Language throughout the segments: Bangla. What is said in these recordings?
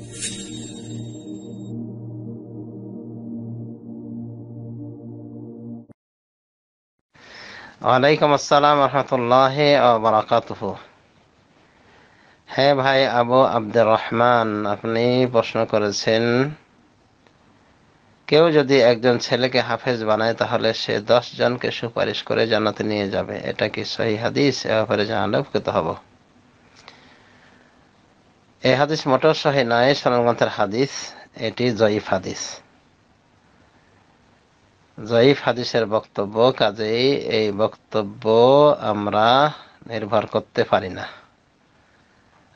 ওয়ালাইকুম আসসালাম রহমতুল্লাহ বারাকাতুহ হ্যাঁ ভাই আবু আব্দুর রহমান আপনি প্রশ্ন করেছেন কেউ যদি একজন ছেলেকে হাফেজ বানায় তাহলে সে দশ জনকে সুপারিশ করে জানাতে নিয়ে যাবে এটা কি সহি হাদিস এ ব্যাপারে জানালে উপকৃত হবো এই হাদিস মোটর সহি নয় সোনালগঞ্জের হাদিস এটি জয়ীফ হাদিস জয়ীফ হাদিসের বক্তব্য কাজেই এই বক্তব্য আমরা নির্ভর করতে পারি না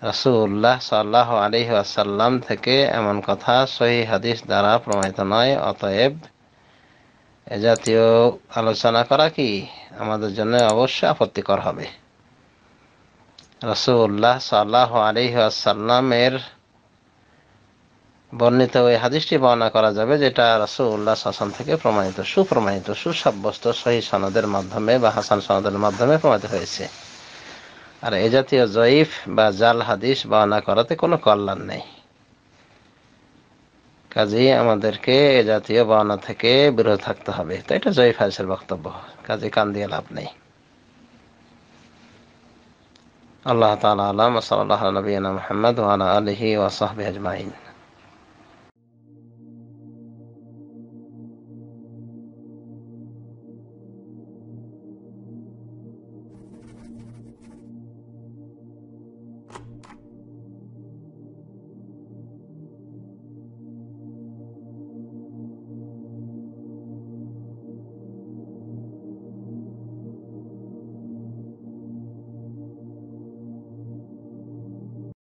রসুল্লাহ সাল্লাহ আলী আসাল্লাম থেকে এমন কথা সহি হাদিস দ্বারা প্রমাণিত নয় অতএব এ জাতীয় আলোচনা করা কি আমাদের জন্য অবশ্যই আপত্তিকর হবে রসুল্লাহ সাল্লাহ আলিহাসাল্লামের বর্ণিত ওই হাদিসটি বর্ণনা করা যাবে যেটা রসুল্লাহ হাসান থেকে প্রমাণিত সুপ্রমাণিত সুসাব্যস্ত সহি সনদের মাধ্যমে বা হাসান সনদের মাধ্যমে প্রমাণিত হয়েছে আর এ জাতীয় জয়ীফ বা জাল হাদিস বর্ণনা করাতে কোনো কল্যাণ নেই কাজেই আমাদেরকে এ জাতীয় বর্ণনা থেকে বিরত থাকতে হবে তো এটা জয়ীফ হাদিসের বক্তব্য কাজে কান দিয়ে লাভ নেই الله تعالى أعلم وصلى الله على نبينا محمد وعلى آله وصحبه أجمعين